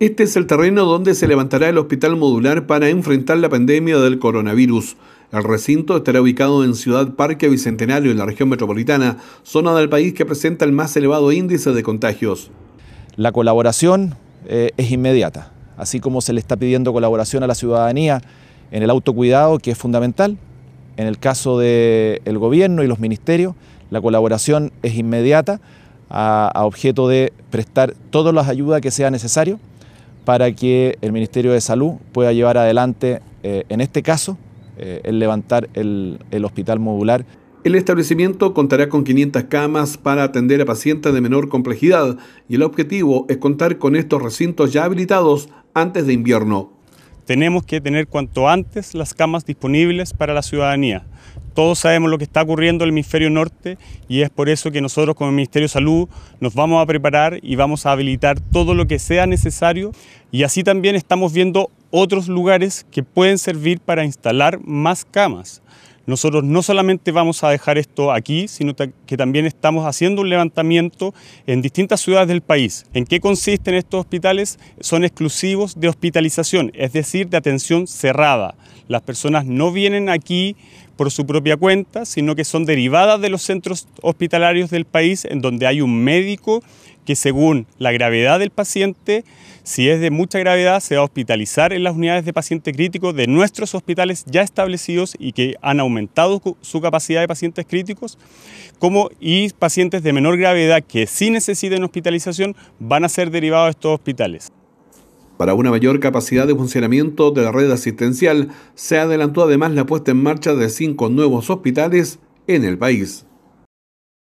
Este es el terreno donde se levantará el hospital modular para enfrentar la pandemia del coronavirus. El recinto estará ubicado en Ciudad Parque Bicentenario, en la región metropolitana, zona del país que presenta el más elevado índice de contagios. La colaboración eh, es inmediata, así como se le está pidiendo colaboración a la ciudadanía en el autocuidado, que es fundamental. En el caso del gobierno y los ministerios, la colaboración es inmediata a, a objeto de prestar todas las ayudas que sea necesario para que el Ministerio de Salud pueda llevar adelante, eh, en este caso, eh, el levantar el hospital modular. El establecimiento contará con 500 camas para atender a pacientes de menor complejidad y el objetivo es contar con estos recintos ya habilitados antes de invierno. Tenemos que tener cuanto antes las camas disponibles para la ciudadanía. Todos sabemos lo que está ocurriendo en el hemisferio norte y es por eso que nosotros como Ministerio de Salud nos vamos a preparar y vamos a habilitar todo lo que sea necesario y así también estamos viendo otros lugares que pueden servir para instalar más camas. Nosotros no solamente vamos a dejar esto aquí, sino que también estamos haciendo un levantamiento en distintas ciudades del país. ¿En qué consisten estos hospitales? Son exclusivos de hospitalización, es decir, de atención cerrada. Las personas no vienen aquí por su propia cuenta, sino que son derivadas de los centros hospitalarios del país en donde hay un médico que según la gravedad del paciente, si es de mucha gravedad, se va a hospitalizar en las unidades de paciente crítico de nuestros hospitales ya establecidos y que han aumentado su capacidad de pacientes críticos, como y pacientes de menor gravedad que sí necesiten hospitalización van a ser derivados de estos hospitales. Para una mayor capacidad de funcionamiento de la red asistencial, se adelantó además la puesta en marcha de cinco nuevos hospitales en el país.